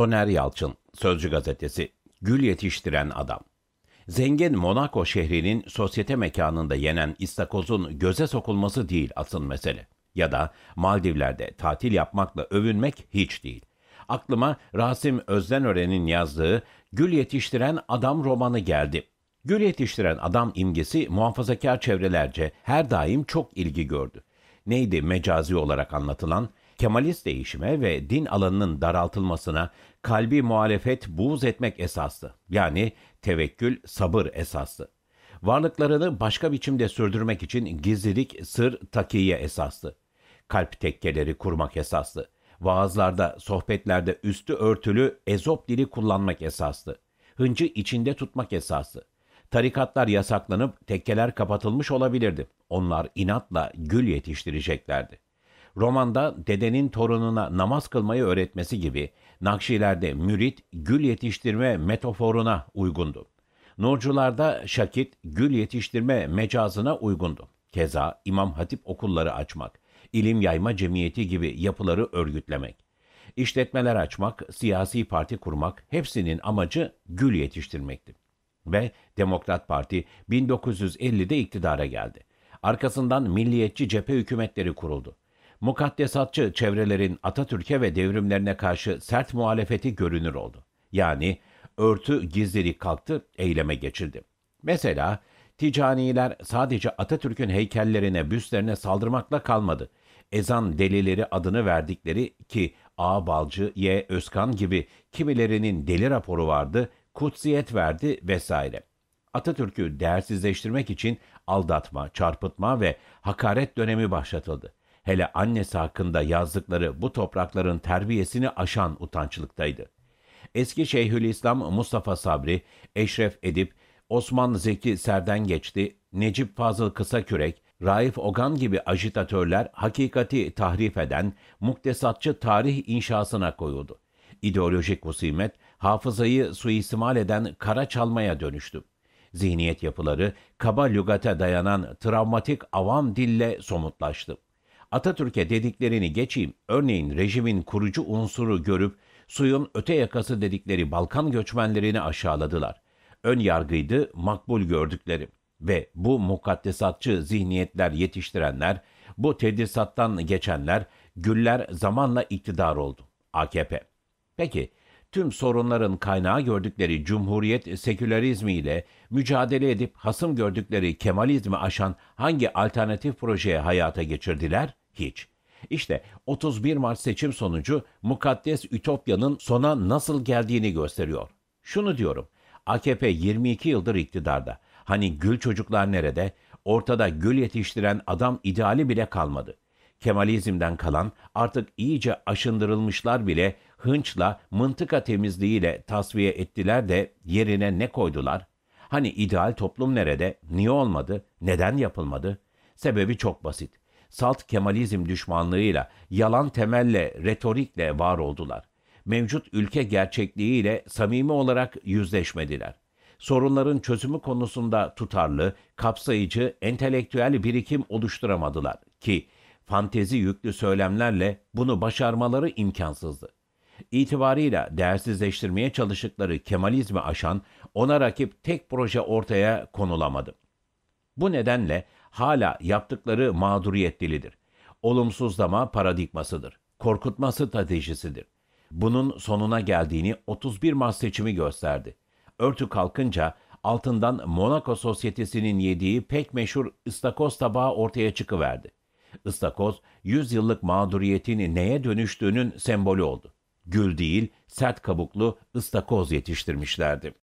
Soner Yalçın, Sözcü Gazetesi, Gül Yetiştiren Adam. Zengin Monaco şehrinin sosyete mekanında yenen istakozun göze sokulması değil asıl mesele. Ya da Maldivler'de tatil yapmakla övünmek hiç değil. Aklıma Rasim Özdenören'in yazdığı Gül Yetiştiren Adam romanı geldi. Gül yetiştiren adam imgesi muhafazakar çevrelerce her daim çok ilgi gördü. Neydi mecazi olarak anlatılan? Kemalist değişime ve din alanının daraltılmasına kalbi muhalefet buğz etmek esastı. Yani tevekkül sabır esastı. Varlıklarını başka biçimde sürdürmek için gizlilik sır takiye esastı. Kalp tekkeleri kurmak esastı. Vaazlarda, sohbetlerde üstü örtülü ezop dili kullanmak esastı. Hıncı içinde tutmak esastı. Tarikatlar yasaklanıp tekkeler kapatılmış olabilirdi. Onlar inatla gül yetiştireceklerdi. Romanda dedenin torununa namaz kılmayı öğretmesi gibi Nakşilerde mürit gül yetiştirme metaforuna uygundu. Nurcularda şakit gül yetiştirme mecazına uygundu. Keza İmam Hatip okulları açmak, ilim yayma cemiyeti gibi yapıları örgütlemek, işletmeler açmak, siyasi parti kurmak hepsinin amacı gül yetiştirmekti. Ve Demokrat Parti 1950'de iktidara geldi. Arkasından milliyetçi cephe hükümetleri kuruldu mukaddesatçı çevrelerin Atatürk'e ve devrimlerine karşı sert muhalefeti görünür oldu. Yani örtü gizlilik kalktı, eyleme geçildi. Mesela Ticaniler sadece Atatürk'ün heykellerine, büstlerine saldırmakla kalmadı. Ezan delileri adını verdikleri ki A. Balcı, Y. Özkan gibi kimilerinin deli raporu vardı, kutsiyet verdi vesaire. Atatürk'ü değersizleştirmek için aldatma, çarpıtma ve hakaret dönemi başlatıldı hele annesi hakkında yazdıkları bu toprakların terbiyesini aşan utançlıktaydı. Eski Şeyhülislam Mustafa Sabri, Eşref Edip, Osman Zeki Serden geçti, Necip Fazıl Kısakürek, Raif Ogan gibi ajitatörler hakikati tahrif eden muktesatçı tarih inşasına koyuldu. İdeolojik musimet, hafızayı suistimal eden kara çalmaya dönüştü. Zihniyet yapıları kaba lügate dayanan travmatik avam dille somutlaştı. Atatürk'e dediklerini geçeyim, örneğin rejimin kurucu unsuru görüp suyun öte yakası dedikleri Balkan göçmenlerini aşağıladılar. Ön yargıydı, makbul gördükleri ve bu mukaddesatçı zihniyetler yetiştirenler, bu tedrisattan geçenler, güller zamanla iktidar oldu. AKP. Peki, tüm sorunların kaynağı gördükleri cumhuriyet sekülerizmiyle mücadele edip hasım gördükleri kemalizmi aşan hangi alternatif projeye hayata geçirdiler? hiç. İşte 31 Mart seçim sonucu mukaddes Ütopya'nın sona nasıl geldiğini gösteriyor. Şunu diyorum, AKP 22 yıldır iktidarda. Hani gül çocuklar nerede? Ortada gül yetiştiren adam ideali bile kalmadı. Kemalizmden kalan artık iyice aşındırılmışlar bile hınçla mıntıka temizliğiyle tasfiye ettiler de yerine ne koydular? Hani ideal toplum nerede? Niye olmadı? Neden yapılmadı? Sebebi çok basit salt Kemalizm düşmanlığıyla, yalan temelle, retorikle var oldular. Mevcut ülke gerçekliğiyle samimi olarak yüzleşmediler. Sorunların çözümü konusunda tutarlı, kapsayıcı, entelektüel birikim oluşturamadılar ki fantezi yüklü söylemlerle bunu başarmaları imkansızdı İtibarıyla değersizleştirmeye çalıştıkları Kemalizmi aşan, ona rakip tek proje ortaya konulamadı. Bu nedenle hala yaptıkları mağduriyet dilidir. Olumsuzlama paradigmasıdır. Korkutma stratejisidir. Bunun sonuna geldiğini 31 Mart seçimi gösterdi. Örtü kalkınca altından Monaco Sosyetesi'nin yediği pek meşhur ıstakoz tabağı ortaya çıkıverdi. Istakoz, 100 yıllık mağduriyetini neye dönüştüğünün sembolü oldu. Gül değil, sert kabuklu ıstakoz yetiştirmişlerdi.